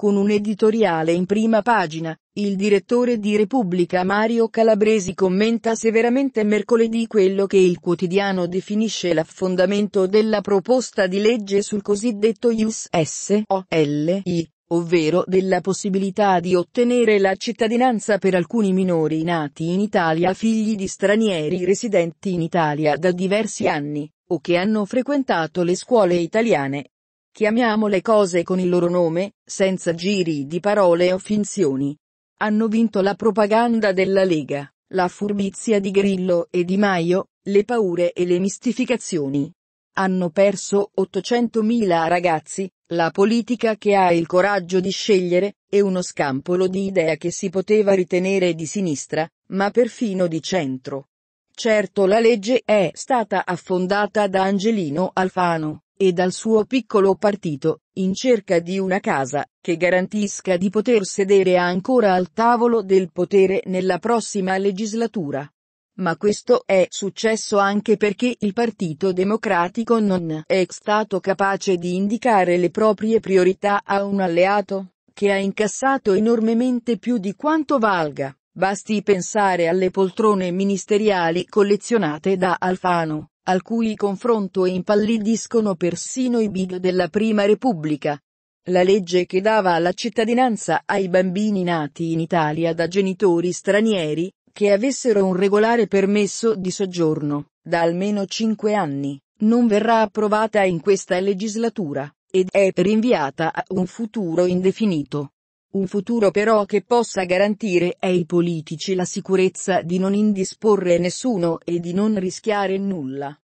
Con un editoriale in prima pagina, il direttore di Repubblica Mario Calabresi commenta severamente mercoledì quello che il quotidiano definisce l'affondamento della proposta di legge sul cosiddetto Ius ovvero della possibilità di ottenere la cittadinanza per alcuni minori nati in Italia figli di stranieri residenti in Italia da diversi anni, o che hanno frequentato le scuole italiane, Chiamiamo le cose con il loro nome, senza giri di parole o finzioni. Hanno vinto la propaganda della Lega, la furbizia di Grillo e Di Maio, le paure e le mistificazioni. Hanno perso 800.000 ragazzi, la politica che ha il coraggio di scegliere, e uno scampolo di idea che si poteva ritenere di sinistra, ma perfino di centro. Certo la legge è stata affondata da Angelino Alfano, e dal suo piccolo partito, in cerca di una casa, che garantisca di poter sedere ancora al tavolo del potere nella prossima legislatura. Ma questo è successo anche perché il Partito Democratico non è stato capace di indicare le proprie priorità a un alleato, che ha incassato enormemente più di quanto valga. Basti pensare alle poltrone ministeriali collezionate da Alfano, al cui confronto impallidiscono persino i big della Prima Repubblica. La legge che dava la cittadinanza ai bambini nati in Italia da genitori stranieri, che avessero un regolare permesso di soggiorno, da almeno cinque anni, non verrà approvata in questa legislatura, ed è rinviata a un futuro indefinito. Un futuro però che possa garantire ai politici la sicurezza di non indisporre nessuno e di non rischiare nulla.